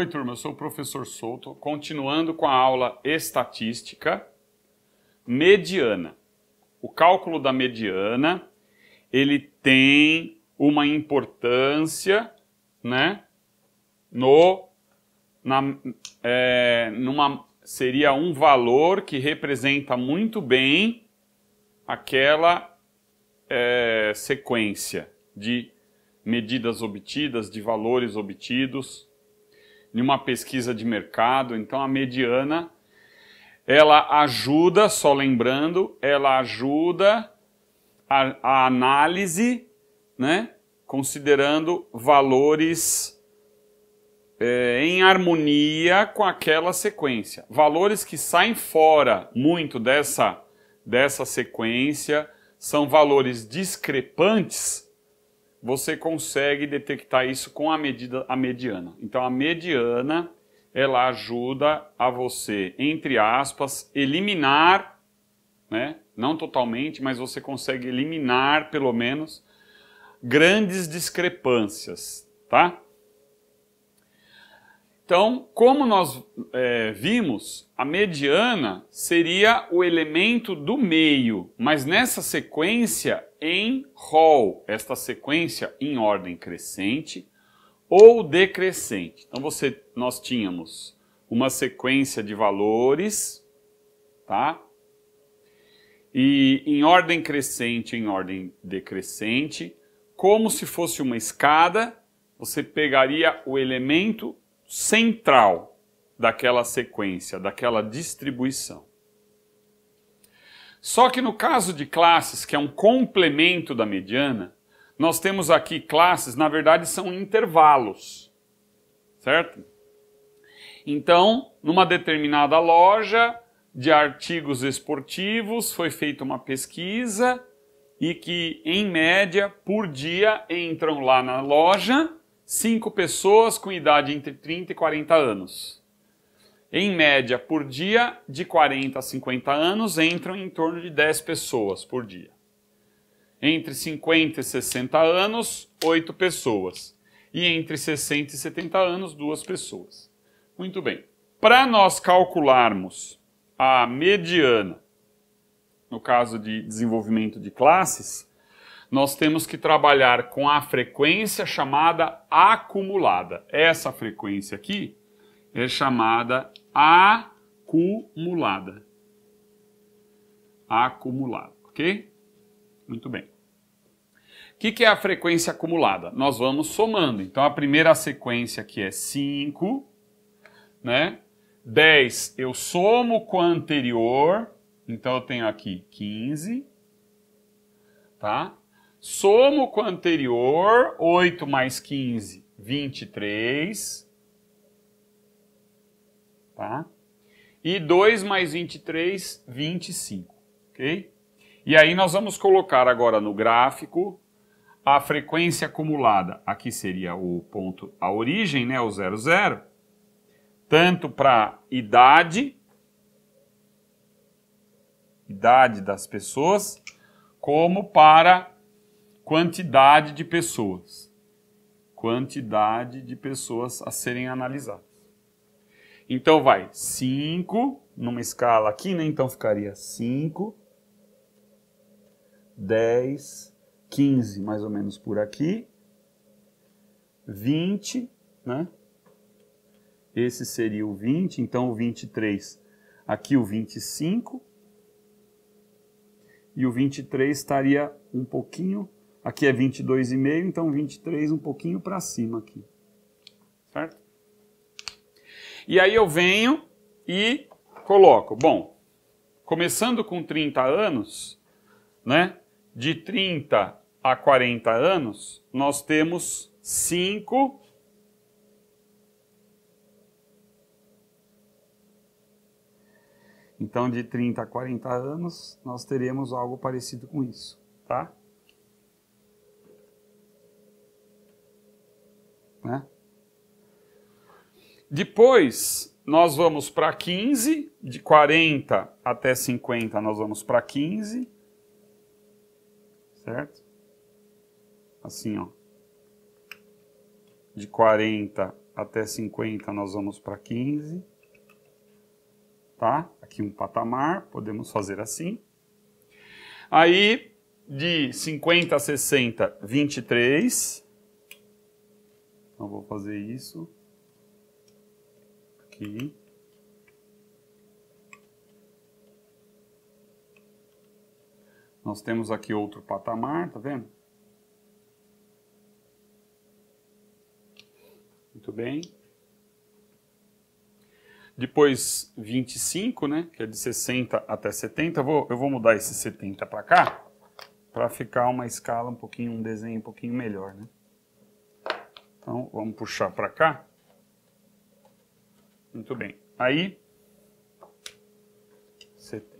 Oi, turma, eu sou o professor Souto, continuando com a aula estatística mediana. O cálculo da mediana, ele tem uma importância, né, no, na, é, numa, seria um valor que representa muito bem aquela é, sequência de medidas obtidas, de valores obtidos, em uma pesquisa de mercado. Então a mediana ela ajuda, só lembrando, ela ajuda a, a análise, né? Considerando valores é, em harmonia com aquela sequência. Valores que saem fora muito dessa, dessa sequência são valores discrepantes você consegue detectar isso com a medida a mediana. Então a mediana ela ajuda a você, entre aspas, eliminar, né? Não totalmente, mas você consegue eliminar pelo menos grandes discrepâncias, tá? Então, como nós é, vimos, a mediana seria o elemento do meio, mas nessa sequência em rol, esta sequência em ordem crescente ou decrescente. Então você, nós tínhamos uma sequência de valores, tá? E em ordem crescente, em ordem decrescente, como se fosse uma escada, você pegaria o elemento central daquela sequência, daquela distribuição. Só que no caso de classes, que é um complemento da mediana, nós temos aqui classes, na verdade, são intervalos, certo? Então, numa determinada loja de artigos esportivos, foi feita uma pesquisa e que, em média, por dia entram lá na loja cinco pessoas com idade entre 30 e 40 anos em média, por dia, de 40 a 50 anos, entram em torno de 10 pessoas por dia. Entre 50 e 60 anos, 8 pessoas. E entre 60 e 70 anos, 2 pessoas. Muito bem. Para nós calcularmos a mediana, no caso de desenvolvimento de classes, nós temos que trabalhar com a frequência chamada acumulada. Essa frequência aqui é chamada acumulada. Acumulada, ok? Muito bem. O que, que é a frequência acumulada? Nós vamos somando. Então, a primeira sequência aqui é 5, né? 10 eu somo com a anterior, então eu tenho aqui 15, tá? Somo com a anterior, 8 mais 15, 23. Tá? E 2 mais 23, 25. Ok? E aí nós vamos colocar agora no gráfico a frequência acumulada. Aqui seria o ponto, a origem, né, o 00. Tanto para idade, idade das pessoas, como para quantidade de pessoas. Quantidade de pessoas a serem analisadas. Então vai 5 numa escala aqui, né? Então ficaria 5, 10, 15 mais ou menos por aqui, 20, né? Esse seria o 20, então o 23, aqui o 25, e o 23 estaria um pouquinho, aqui é 22,5, então 23 um pouquinho para cima aqui, certo? E aí eu venho e coloco. Bom, começando com 30 anos, né? De 30 a 40 anos, nós temos 5 Então, de 30 a 40 anos, nós teremos algo parecido com isso, tá? Né? Depois, nós vamos para 15, de 40 até 50 nós vamos para 15, certo? Assim, ó. De 40 até 50 nós vamos para 15, tá? Aqui um patamar, podemos fazer assim. Aí, de 50 a 60, 23. Então, vou fazer isso aqui. Nós temos aqui outro patamar, tá vendo? Muito bem. Depois 25, né, que é de 60 até 70. Eu vou, eu vou mudar esse 70 para cá, para ficar uma escala um pouquinho, um desenho um pouquinho melhor, né? Então, vamos puxar para cá. Muito bem. Aí, 70.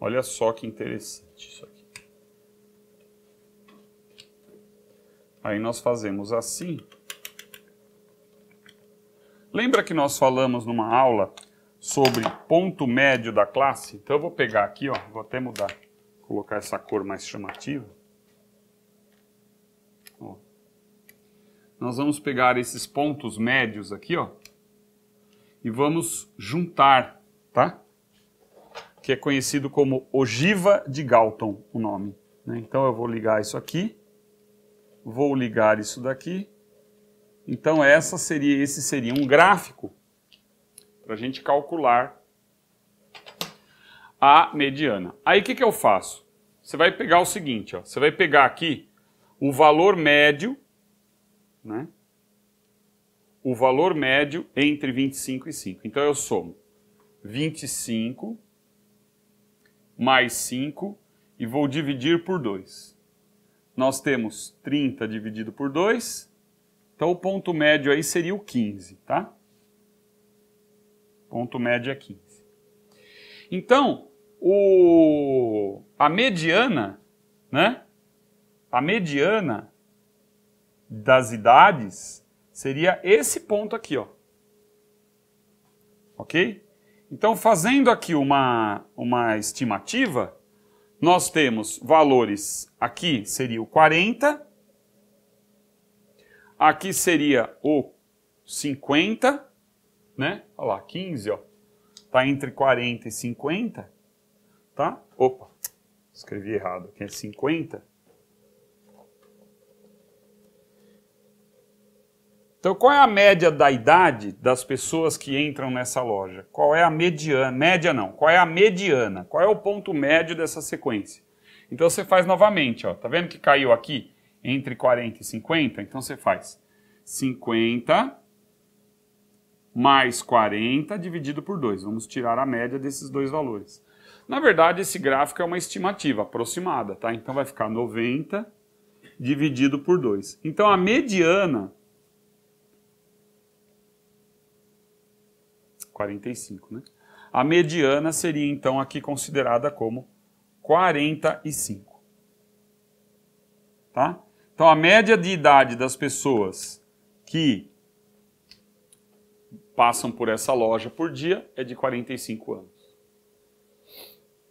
Olha só que interessante isso aqui. Aí nós fazemos assim. Lembra que nós falamos numa aula sobre ponto médio da classe? Então eu vou pegar aqui, ó, vou até mudar, colocar essa cor mais chamativa. nós vamos pegar esses pontos médios aqui, ó, e vamos juntar, tá? Que é conhecido como ogiva de Galton, o nome. Né? Então eu vou ligar isso aqui, vou ligar isso daqui. Então essa seria, esse seria um gráfico para a gente calcular a mediana. Aí o que, que eu faço? Você vai pegar o seguinte, ó, você vai pegar aqui o valor médio né? o valor médio entre 25 e 5. Então eu somo 25 mais 5 e vou dividir por 2. Nós temos 30 dividido por 2, então o ponto médio aí seria o 15, tá? Ponto médio é 15. Então, o, a mediana, né? A mediana das idades seria esse ponto aqui, ó. Ok? Então, fazendo aqui uma, uma estimativa, nós temos valores aqui seria o 40, aqui seria o 50, né? Olha lá, 15, ó. Tá entre 40 e 50, tá? Opa, escrevi errado, aqui é 50. Então, qual é a média da idade das pessoas que entram nessa loja? Qual é a mediana? Média não. Qual é a mediana? Qual é o ponto médio dessa sequência? Então, você faz novamente, ó. Tá vendo que caiu aqui entre 40 e 50? Então, você faz 50 mais 40 dividido por 2. Vamos tirar a média desses dois valores. Na verdade, esse gráfico é uma estimativa aproximada, tá? Então vai ficar 90 dividido por 2. Então a mediana 45, né? A mediana seria então aqui considerada como 45. Tá? Então a média de idade das pessoas que passam por essa loja por dia é de 45 anos.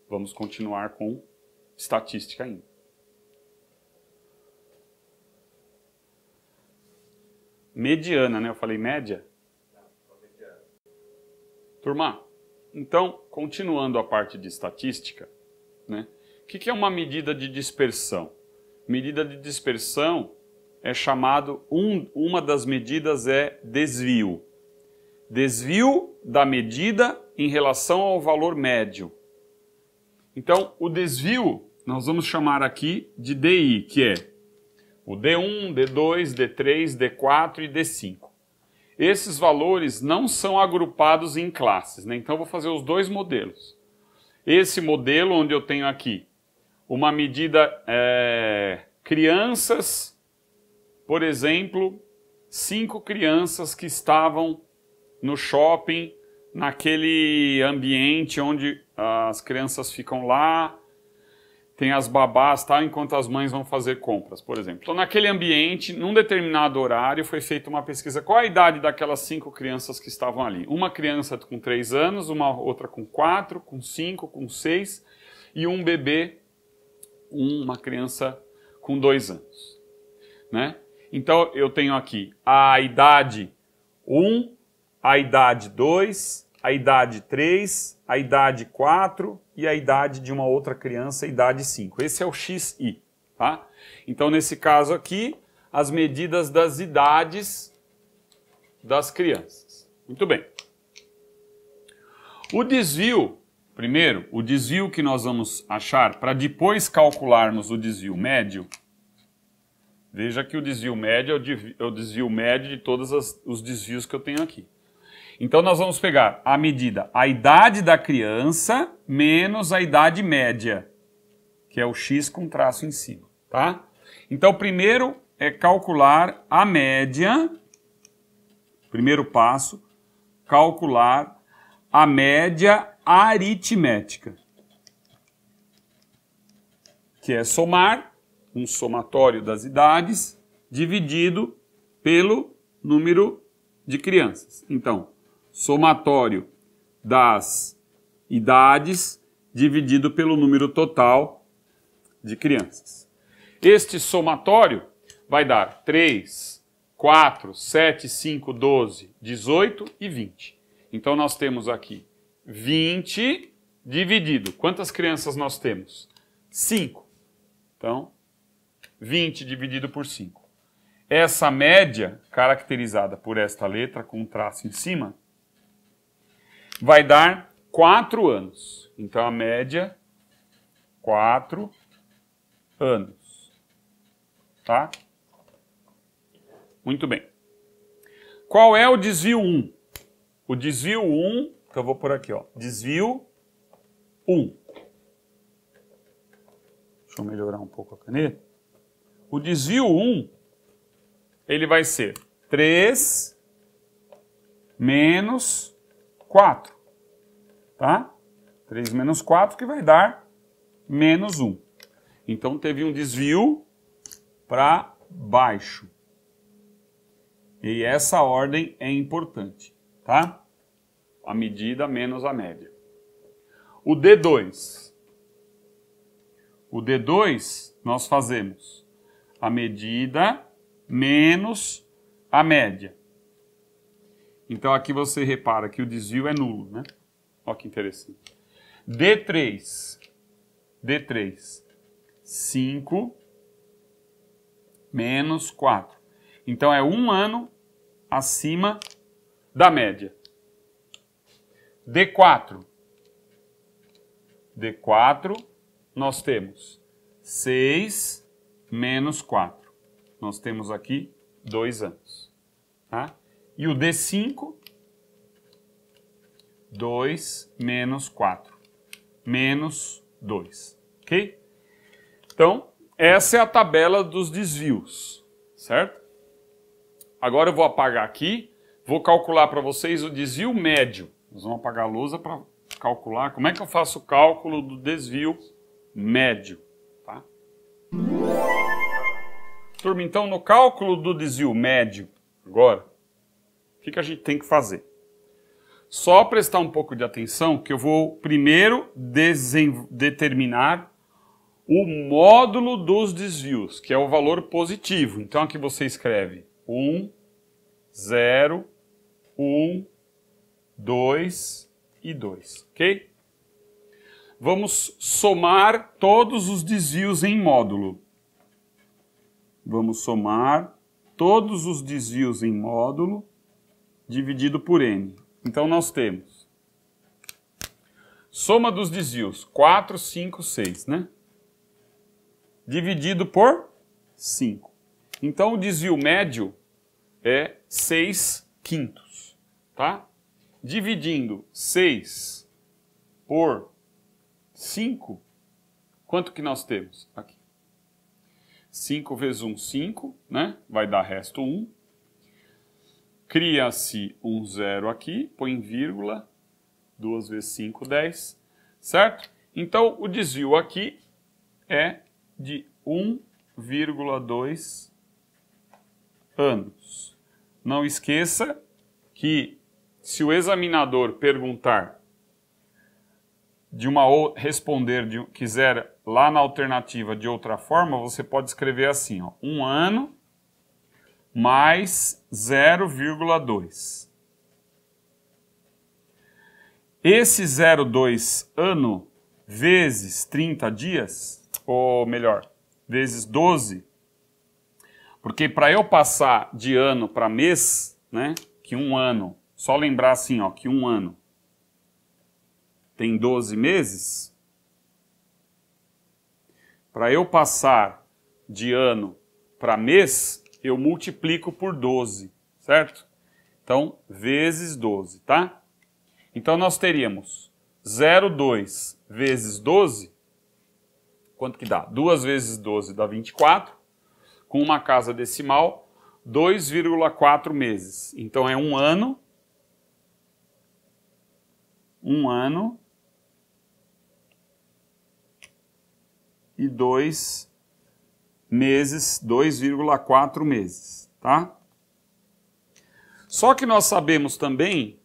Vamos continuar com estatística ainda. Mediana, né? Eu falei média. Turma, então, continuando a parte de estatística, né? O que, que é uma medida de dispersão? Medida de dispersão é chamado um, uma das medidas é desvio. Desvio da medida em relação ao valor médio. Então, o desvio nós vamos chamar aqui de DI, que é o D1, D2, D3, D4 e D5. Esses valores não são agrupados em classes, né? então vou fazer os dois modelos. Esse modelo onde eu tenho aqui uma medida é, crianças, por exemplo, cinco crianças que estavam no shopping, naquele ambiente onde as crianças ficam lá, tem as babás, tá? Enquanto as mães vão fazer compras, por exemplo. Então, naquele ambiente, num determinado horário, foi feita uma pesquisa. Qual a idade daquelas cinco crianças que estavam ali? Uma criança com três anos, uma outra com quatro, com cinco, com seis e um bebê, uma criança com dois anos, né? Então, eu tenho aqui a idade 1, um, a idade 2, a idade 3, a idade 4 e a idade de uma outra criança, a idade 5. Esse é o XI, tá? Então, nesse caso aqui, as medidas das idades das crianças. Muito bem. O desvio, primeiro, o desvio que nós vamos achar para depois calcularmos o desvio médio. Veja que o desvio médio é o é desvio médio de todos os desvios que eu tenho aqui. Então nós vamos pegar a medida, a idade da criança menos a idade média, que é o x com traço em cima, tá? Então primeiro é calcular a média, primeiro passo, calcular a média aritmética, que é somar um somatório das idades dividido pelo número de crianças. Então, somatório das idades dividido pelo número total de crianças. Este somatório vai dar 3, 4, 7, 5, 12, 18 e 20. Então nós temos aqui 20 dividido. Quantas crianças nós temos? 5. Então, 20 dividido por 5. Essa média, caracterizada por esta letra com um traço em cima, vai dar 4 anos. Então a média 4 anos. Tá? Muito bem. Qual é o desvio 1? O desvio 1, que eu vou por aqui, ó. Desvio 1. Deixa eu melhorar um pouco a caneta. O desvio 1, ele vai ser 3 menos 4. Tá? 3 menos 4 que vai dar menos 1. Então teve um desvio para baixo. E essa ordem é importante, tá? A medida menos a média. O D2. O D2 nós fazemos a medida menos a média. Então aqui você repara que o desvio é nulo, né? Olha que interessante. D3. D3. 5 menos 4. Então é um ano acima da média. D4. D4 nós temos 6 menos 4. Nós temos aqui 2 anos. Tá? E o D5, 2 menos 4, menos 2, ok? Então, essa é a tabela dos desvios, certo? Agora eu vou apagar aqui, vou calcular para vocês o desvio médio. Nós vamos apagar a lousa para calcular. Como é que eu faço o cálculo do desvio médio? Tá? Turma, então no cálculo do desvio médio, agora, que, que a gente tem que fazer? Só prestar um pouco de atenção que eu vou primeiro determinar o módulo dos desvios, que é o valor positivo. Então aqui você escreve 1, 0, 1, 2 e 2, ok? Vamos somar todos os desvios em módulo. Vamos somar todos os desvios em módulo dividido por n. Então nós temos soma dos desvios 4, 5, 6, né? Dividido por 5. Então o desvio médio é 6 quintos, tá? Dividindo 6 por 5, quanto que nós temos aqui? 5 vezes 1, 5, né? Vai dar resto 1. Cria-se um zero aqui, põe vírgula, 2 vezes 5, 10, certo? Então, o desvio aqui é de 1,2 anos. Não esqueça que se o examinador perguntar de uma responder de, quiser lá na alternativa de outra forma, você pode escrever assim, ó, um ano mais 0,2. Esse 0,2 ano vezes 30 dias, ou melhor, vezes 12, porque para eu passar de ano para mês, né, que um ano, só lembrar assim, ó, que um ano tem 12 meses, para eu passar de ano para mês, eu multiplico por 12, certo? Então, vezes 12, tá? Então, nós teríamos 0,2 vezes 12, quanto que dá? 2 vezes 12 dá 24, com uma casa decimal, 2,4 meses. Então, é um ano, um ano e dois meses, 2,4 meses, tá? Só que nós sabemos também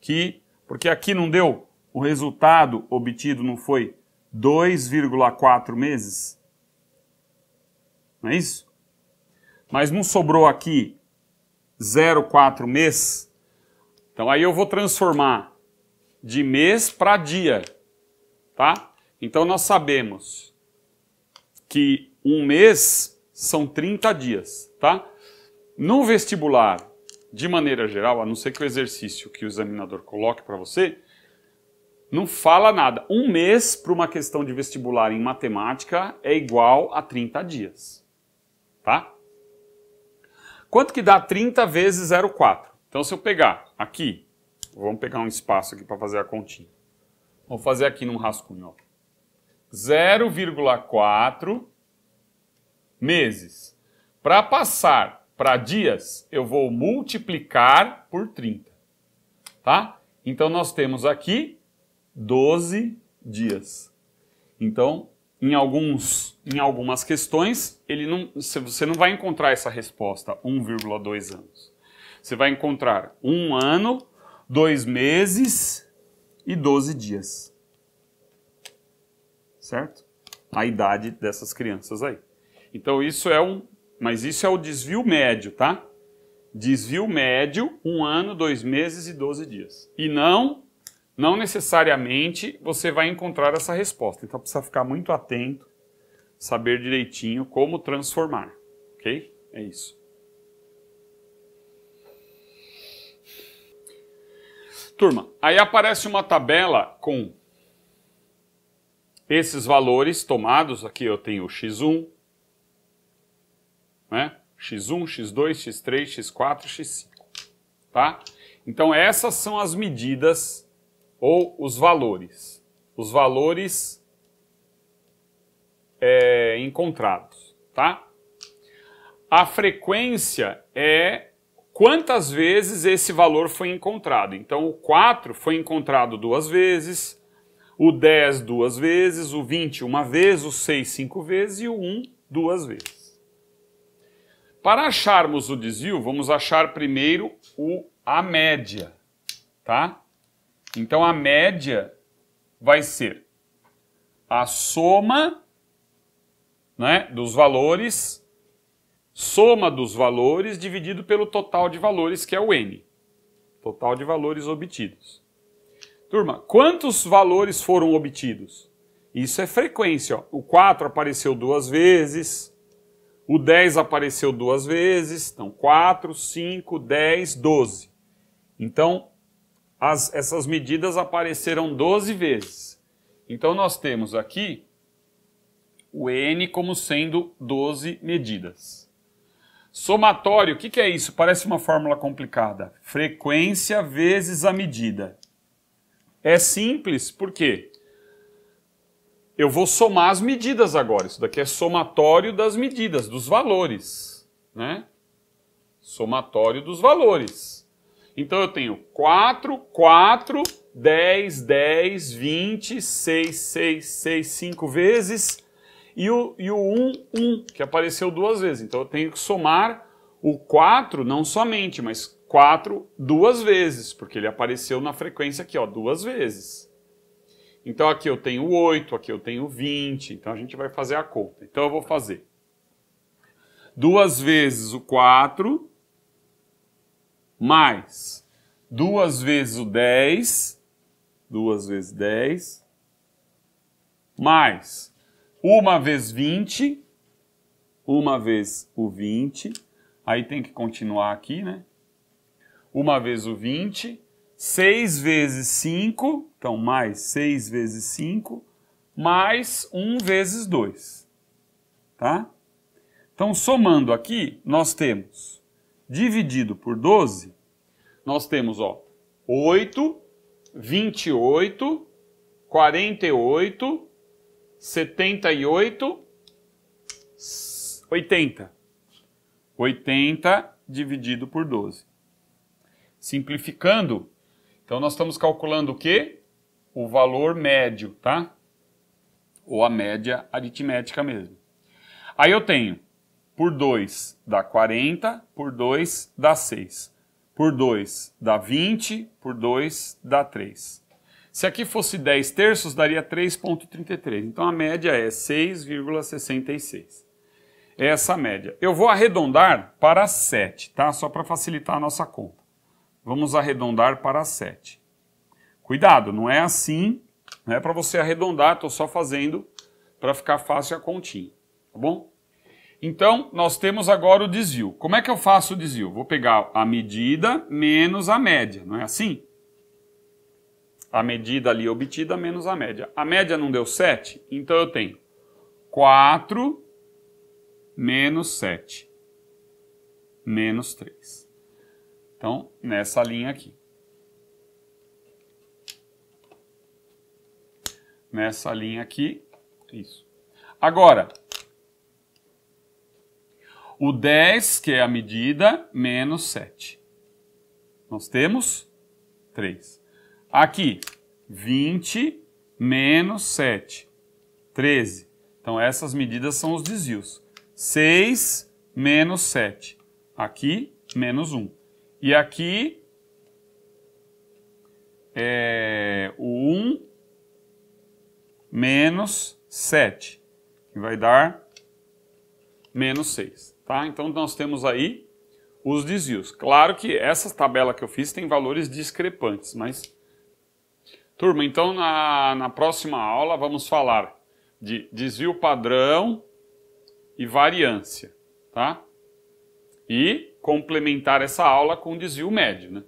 que, porque aqui não deu, o resultado obtido não foi 2,4 meses, não é isso? Mas não sobrou aqui 0,4 mês? Então aí eu vou transformar de mês para dia, tá? Então nós sabemos que um mês são 30 dias, tá? No vestibular, de maneira geral, a não ser que o exercício que o examinador coloque para você, não fala nada. Um mês para uma questão de vestibular em matemática é igual a 30 dias, tá? Quanto que dá 30 vezes 0,4? Então, se eu pegar aqui, vamos pegar um espaço aqui para fazer a continha. Vou fazer aqui num rascunho, ó. 0,4 meses. Para passar para dias, eu vou multiplicar por 30. Tá? Então, nós temos aqui 12 dias. Então, em, alguns, em algumas questões, ele não, você não vai encontrar essa resposta, 1,2 anos. Você vai encontrar um ano, dois meses e 12 dias. Certo? A idade dessas crianças aí. Então isso é um, mas isso é o desvio médio, tá? Desvio médio, um ano, dois meses e 12 dias. E não, não necessariamente você vai encontrar essa resposta. Então precisa ficar muito atento, saber direitinho como transformar, ok? É isso. Turma, aí aparece uma tabela com esses valores tomados, aqui eu tenho o x1, né? X1, X2, X3, X4, X5, tá? Então essas são as medidas ou os valores, os valores é, encontrados, tá? A frequência é quantas vezes esse valor foi encontrado. Então o 4 foi encontrado duas vezes, o 10 duas vezes, o 20 uma vez, o 6 cinco vezes e o 1 duas vezes. Para acharmos o desvio, vamos achar primeiro o, a média, tá? Então, a média vai ser a soma né, dos valores, soma dos valores dividido pelo total de valores, que é o N. Total de valores obtidos. Turma, quantos valores foram obtidos? Isso é frequência. Ó. O 4 apareceu duas vezes, o 10 apareceu duas vezes, então 4, 5, 10, 12. Então, as, essas medidas apareceram 12 vezes. Então, nós temos aqui o N como sendo 12 medidas. Somatório, o que, que é isso? Parece uma fórmula complicada. Frequência vezes a medida. É simples, por quê? Eu vou somar as medidas agora. Isso daqui é somatório das medidas, dos valores, né? Somatório dos valores. Então eu tenho 4, 4, 10, 10, 20, 6, 6, 6, 5 vezes e o, e o 1, 1, que apareceu duas vezes. Então eu tenho que somar o 4 não somente, mas 4 duas vezes, porque ele apareceu na frequência aqui, ó, duas vezes. Então aqui eu tenho 8, aqui eu tenho 20, então a gente vai fazer a conta. Então eu vou fazer duas vezes o 4 mais duas vezes o 10, duas vezes 10, mais uma vez 20, uma vez o 20, aí tem que continuar aqui, né? Uma vez o 20, 6 vezes 5, então mais 6 vezes 5, mais 1 vezes 2. Tá? Então, somando aqui, nós temos, dividido por 12, nós temos ó, 8, 28, 48, 78, 80. 80 dividido por 12. Simplificando, então nós estamos calculando o quê? O valor médio, tá? Ou a média aritmética mesmo. Aí eu tenho por 2 dá 40, por 2 dá 6. Por 2 dá 20, por 2 dá 3. Se aqui fosse 10 terços, daria 3,33. Então a média é 6,66. É essa média. Eu vou arredondar para 7, tá? Só para facilitar a nossa conta. Vamos arredondar para 7. Cuidado, não é assim, não é para você arredondar, estou só fazendo para ficar fácil a continha, tá bom? Então, nós temos agora o desvio. Como é que eu faço o desvio? Vou pegar a medida menos a média, não é assim? A medida ali obtida menos a média. A média não deu 7, então eu tenho 4 menos 7, menos 3. Então, nessa linha aqui. Nessa linha aqui, isso. Agora, o 10, que é a medida, menos 7. Nós temos 3. Aqui, 20 menos 7, 13. Então, essas medidas são os desvios. 6 menos 7. Aqui, menos 1. E aqui é o 1 menos 7, que vai dar menos 6. Tá? Então nós temos aí os desvios. Claro que essa tabela que eu fiz tem valores discrepantes, mas... Turma, então na, na próxima aula vamos falar de desvio padrão e variância, tá? e complementar essa aula com desvio médio. Né?